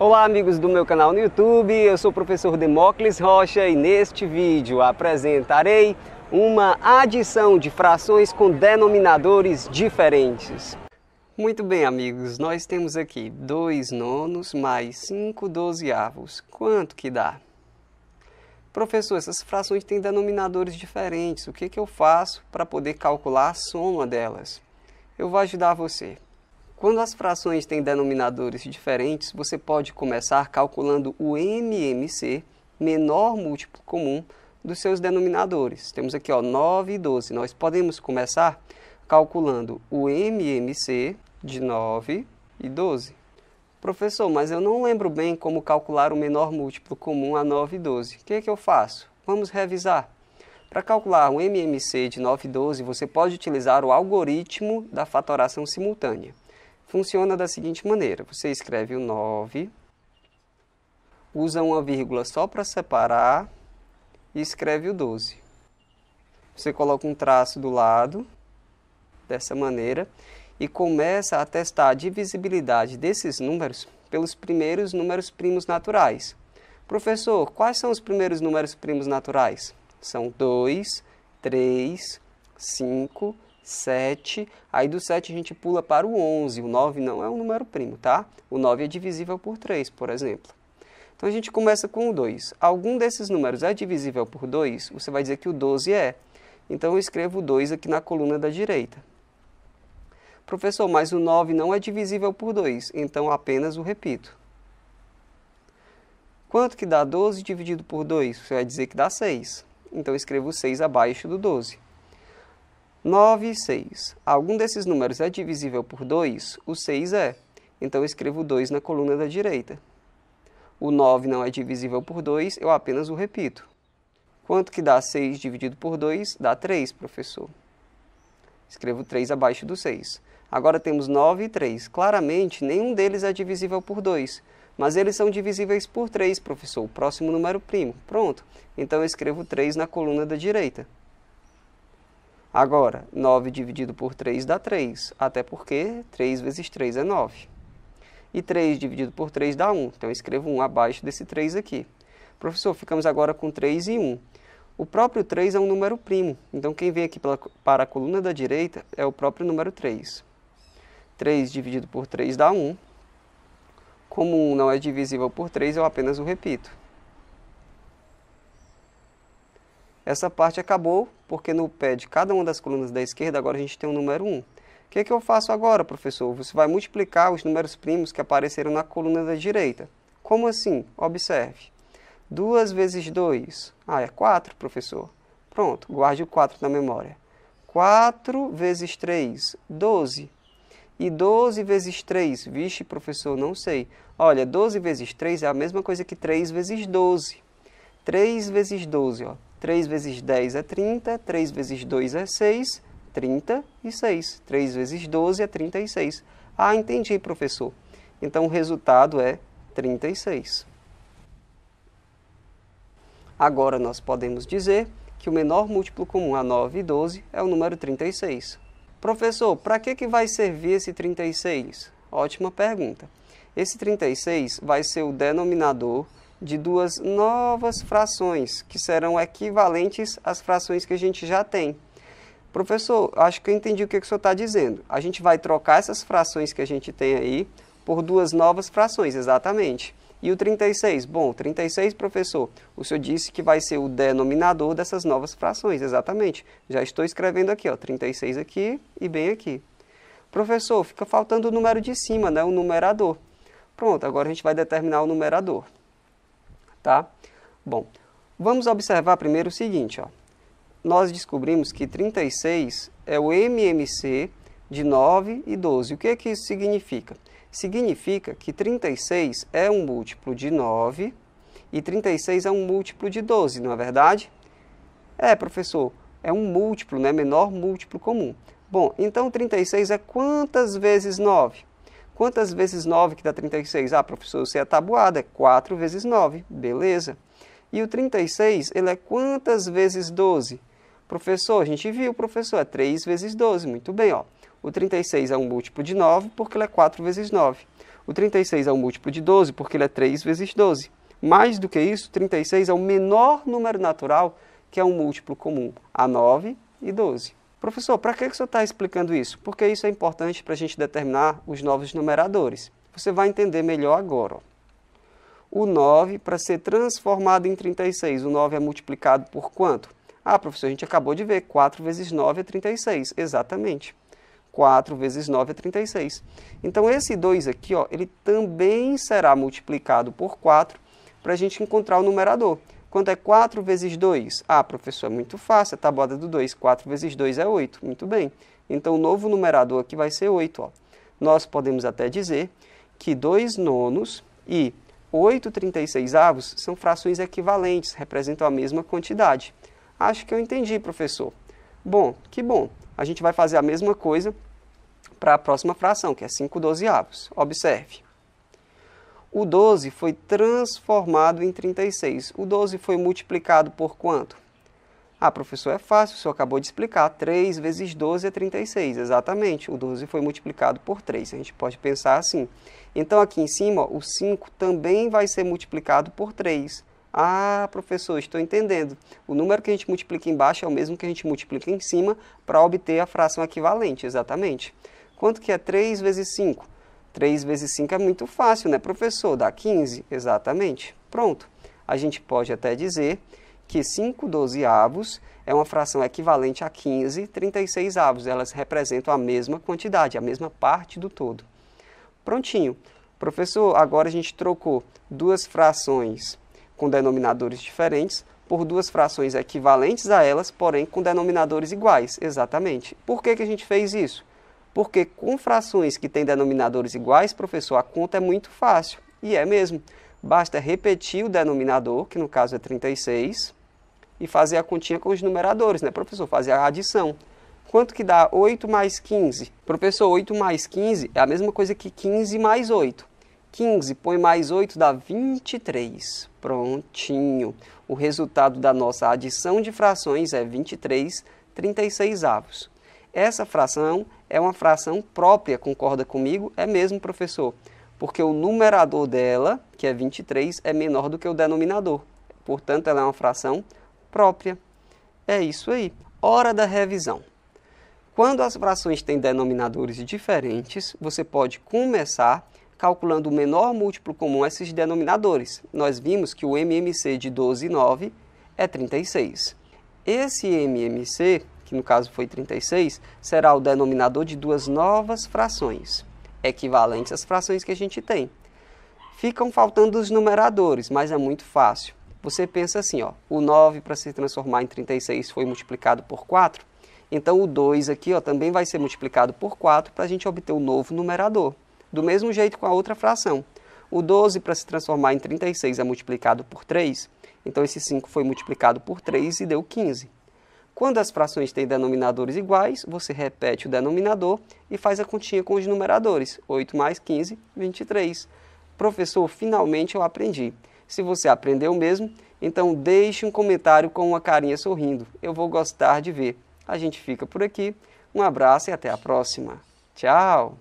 Olá amigos do meu canal no YouTube, eu sou o professor Demócles Rocha e neste vídeo apresentarei uma adição de frações com denominadores diferentes. Muito bem amigos, nós temos aqui 2 nonos mais 5 dozeavos, quanto que dá? Professor, essas frações têm denominadores diferentes, o que, que eu faço para poder calcular a soma delas? Eu vou ajudar você. Quando as frações têm denominadores diferentes, você pode começar calculando o MMC, menor múltiplo comum, dos seus denominadores. Temos aqui ó, 9 e 12. Nós podemos começar calculando o MMC de 9 e 12. Professor, mas eu não lembro bem como calcular o menor múltiplo comum a 9 e 12. O que, é que eu faço? Vamos revisar. Para calcular o MMC de 9 e 12, você pode utilizar o algoritmo da fatoração simultânea. Funciona da seguinte maneira: você escreve o 9, usa uma vírgula só para separar e escreve o 12. Você coloca um traço do lado, dessa maneira, e começa a testar a divisibilidade desses números pelos primeiros números primos naturais. Professor, quais são os primeiros números primos naturais? São 2, 3, 5, 7, aí do 7 a gente pula para o 11, o 9 não é um número primo, tá? O 9 é divisível por 3, por exemplo. Então a gente começa com o 2. Algum desses números é divisível por 2? Você vai dizer que o 12 é. Então eu escrevo 2 aqui na coluna da direita. Professor, mas o 9 não é divisível por 2, então apenas o repito. Quanto que dá 12 dividido por 2? Você vai dizer que dá 6. Então eu escrevo 6 abaixo do 12. 9 e 6. Algum desses números é divisível por 2? O 6 é. Então, eu escrevo 2 na coluna da direita. O 9 não é divisível por 2, eu apenas o repito. Quanto que dá 6 dividido por 2? Dá 3, professor. Escrevo 3 abaixo do 6. Agora temos 9 e 3. Claramente, nenhum deles é divisível por 2, mas eles são divisíveis por 3, professor, o próximo número primo. Pronto, então eu escrevo 3 na coluna da direita. Agora, 9 dividido por 3 dá 3, até porque 3 vezes 3 é 9. E 3 dividido por 3 dá 1, então eu escrevo 1 abaixo desse 3 aqui. Professor, ficamos agora com 3 e 1. O próprio 3 é um número primo, então quem vem aqui pela, para a coluna da direita é o próprio número 3. 3 dividido por 3 dá 1. Como 1 não é divisível por 3, eu apenas o repito. Essa parte acabou, porque no pé de cada uma das colunas da esquerda, agora a gente tem o um número 1. O que, é que eu faço agora, professor? Você vai multiplicar os números primos que apareceram na coluna da direita. Como assim? Observe. 2 vezes 2. Ah, é 4, professor. Pronto, guarde o 4 na memória. 4 vezes 3, 12. E 12 vezes 3, vixe, professor, não sei. Olha, 12 vezes 3 é a mesma coisa que 3 vezes 12. 3 vezes 12, ó. 3 vezes 10 é 30, 3 vezes 2 é 6, 36. 3 vezes 12 é 36. Ah, entendi, professor. Então o resultado é 36. Agora nós podemos dizer que o menor múltiplo comum a 9 e 12 é o número 36. Professor, para que, que vai servir esse 36? Ótima pergunta. Esse 36 vai ser o denominador de duas novas frações, que serão equivalentes às frações que a gente já tem. Professor, acho que eu entendi o que, que o senhor está dizendo. A gente vai trocar essas frações que a gente tem aí por duas novas frações, exatamente. E o 36? Bom, 36, professor, o senhor disse que vai ser o denominador dessas novas frações, exatamente. Já estou escrevendo aqui, ó, 36 aqui e bem aqui. Professor, fica faltando o número de cima, né, o numerador. Pronto, agora a gente vai determinar o numerador tá? Bom, vamos observar primeiro o seguinte, ó. Nós descobrimos que 36 é o MMC de 9 e 12. O que, é que isso significa? Significa que 36 é um múltiplo de 9 e 36 é um múltiplo de 12, não é verdade? É, professor, é um múltiplo, né? menor múltiplo comum. Bom, então 36 é quantas vezes 9? Quantas vezes 9 que dá 36? Ah, professor, você é tabuada, é 4 vezes 9, beleza. E o 36, ele é quantas vezes 12? Professor, a gente viu, professor, é 3 vezes 12, muito bem, ó. O 36 é um múltiplo de 9 porque ele é 4 vezes 9. O 36 é um múltiplo de 12 porque ele é 3 vezes 12. Mais do que isso, 36 é o menor número natural que é um múltiplo comum a 9 e 12. Professor, para que o senhor está explicando isso? Porque isso é importante para a gente determinar os novos numeradores. Você vai entender melhor agora. Ó. O 9, para ser transformado em 36, o 9 é multiplicado por quanto? Ah, professor, a gente acabou de ver, 4 vezes 9 é 36. Exatamente. 4 vezes 9 é 36. Então, esse 2 aqui, ó, ele também será multiplicado por 4 para a gente encontrar o numerador. Quanto é 4 vezes 2? Ah, professor, é muito fácil, a tabuada do 2. 4 vezes 2 é 8. Muito bem. Então, o novo numerador aqui vai ser 8. Ó. Nós podemos até dizer que 2 nonos e 8 36 avos são frações equivalentes, representam a mesma quantidade. Acho que eu entendi, professor. Bom, que bom. A gente vai fazer a mesma coisa para a próxima fração, que é 5 dozeavos. Observe o 12 foi transformado em 36. O 12 foi multiplicado por quanto? Ah, professor, é fácil, o senhor acabou de explicar. 3 vezes 12 é 36, exatamente. O 12 foi multiplicado por 3. A gente pode pensar assim. Então, aqui em cima, ó, o 5 também vai ser multiplicado por 3. Ah, professor, estou entendendo. O número que a gente multiplica embaixo é o mesmo que a gente multiplica em cima para obter a fração equivalente, exatamente. Quanto que é 3 vezes 5? 3 vezes 5 é muito fácil, né, professor? Dá 15, exatamente. Pronto. A gente pode até dizer que 5 dozeavos é uma fração equivalente a 15 36 avos. Elas representam a mesma quantidade, a mesma parte do todo. Prontinho. Professor, agora a gente trocou duas frações com denominadores diferentes por duas frações equivalentes a elas, porém com denominadores iguais. Exatamente. Por que, que a gente fez isso? Porque com frações que têm denominadores iguais, professor, a conta é muito fácil. E é mesmo. Basta repetir o denominador, que no caso é 36, e fazer a continha com os numeradores, né, professor? Fazer a adição. Quanto que dá 8 mais 15? Professor, 8 mais 15 é a mesma coisa que 15 mais 8. 15, põe mais 8 dá 23. Prontinho. O resultado da nossa adição de frações é 23 36 avos. Essa fração é uma fração própria, concorda comigo? É mesmo, professor, porque o numerador dela, que é 23, é menor do que o denominador. Portanto, ela é uma fração própria. É isso aí. Hora da revisão. Quando as frações têm denominadores diferentes, você pode começar calculando o menor múltiplo comum a esses denominadores. Nós vimos que o MMC de 12,9 e é 36. Esse MMC que no caso foi 36, será o denominador de duas novas frações, equivalentes às frações que a gente tem. Ficam faltando os numeradores, mas é muito fácil. Você pensa assim, ó, o 9 para se transformar em 36 foi multiplicado por 4, então o 2 aqui ó, também vai ser multiplicado por 4 para a gente obter o um novo numerador. Do mesmo jeito com a outra fração. O 12 para se transformar em 36 é multiplicado por 3, então esse 5 foi multiplicado por 3 e deu 15. Quando as frações têm denominadores iguais, você repete o denominador e faz a continha com os numeradores. 8 mais 15, 23. Professor, finalmente eu aprendi. Se você aprendeu mesmo, então deixe um comentário com uma carinha sorrindo. Eu vou gostar de ver. A gente fica por aqui. Um abraço e até a próxima. Tchau!